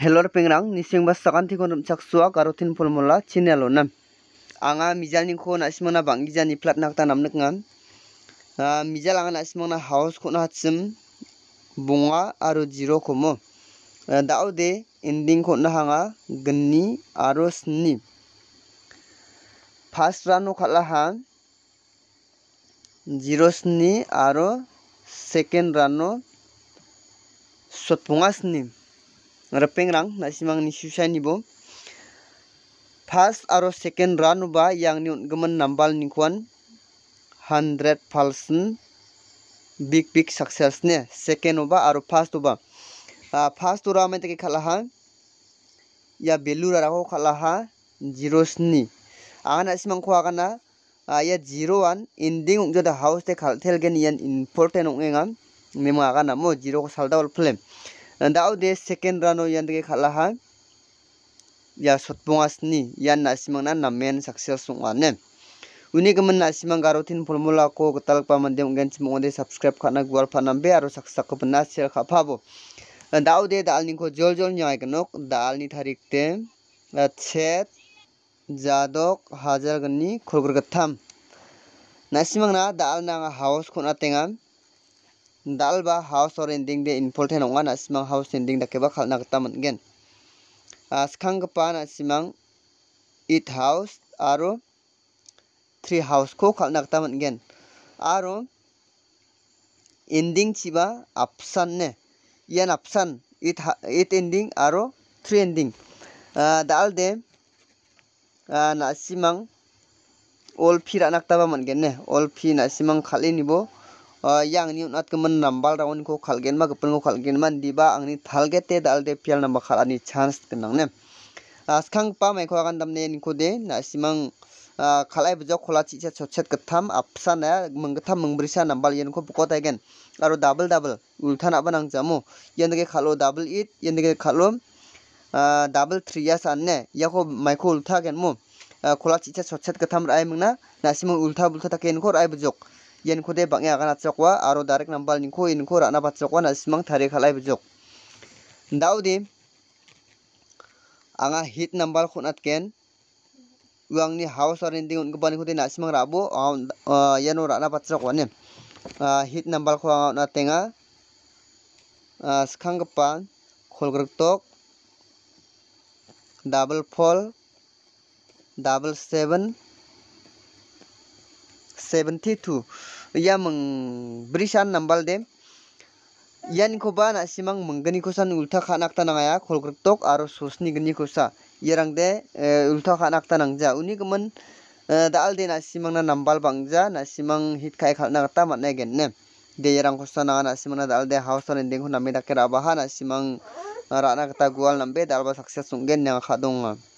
helor pengrang nisingba sakanthiko sua karo tin chinelo nam. anga mijalningko nasimangna banggijani flatna kta namnukngan mijal anga nasimangna house na hatsim bunga aro zero komo de ending na hanga geni aro sni first rano khala han zero sni aro second rano sotpunga sni pengrang nasimang ni susah ni bo first aro second run ba yang ni gemen nambal ni kuan 100 big big success ne second ba aro first ba first ah, ura me te khala ha ya ra ho khala ha sni ni angana ah, simang ko agana ah, ya zero one ending ung jada house te khal thel gen yan important ung engam memo agana mo zero ko salda flame दाउदे second रानो यान के खालाहा या सतपुंगासनि यान नासिमां ना नामेन सक्सेस सुंगाने उनि गमन नासिमां गारो तीन फॉर्मूला को गतल पा मंदे उगेन सिमोदे सब्सक्राइब खाना गुवार फाना बे आरो सक्सक को बना शेयर खाफाबो दाउदे दालनि को जोल जोल न्याय गनो दालनि तारिख ते छेद जादक हाजार गनि खुरगुर गथाम नासिमां ना दाल नांगा हाउस को ना तेंगा dalba house or ending de important nonga ah, na simang house ending da keba khalna gita mangen uh, skangpa na simang it house aro three house ko khalna gita mangen aro ending chiba apsan ne yan apsan it it ending aro three ending uh, ah, dal de ah, na simang all phi ra nakta ba gen ne all phi na simang khali ni bo yang ni unat kemen nambal rawan ko khalgen ma gepun ko khalgen man diba angni thalgete dalde pial namba khalani chance kenang ne askang pa mai ko agan damne ni ko de na simang kalai bujok khola chi cha chochet katham apsa na mengkatham mengbrisa nambal yen ko bukot aigen aro double double ulthan abanang jamu yen ge khalo double it yen ge khalo double three ya sanne yako maiko ultha gen mo khola chi cha chochet katham rai mengna na simang ultha bultha taken ko rai bujok yen iankote bang·e akan ya atchakwa aro darek na ianko ra·na batchakwa nasimang tarie kalai Ndau di anga hit nambal ken uang ni house or ending on-gipanikote nasimang rabo iano ra·na ne hit nambal nambalko anga on kol skanggipa tok double fall, double seven 72 ia mengberisan nambal dem ianikoba nasimang menggeni kosan ulta kanak tanangaya kolgretok aro sosni geni kosa iarang de eh, ulta kanak tanangja uni kemen eh, daal de nasimang na nambal bangja nasimang hit kai khalna kata mat gen ne de iarang kosa na nasimang na daal de house na denghu nami abahan baha nasimang rana kata gual nambe daal ba success sungen yang khadonga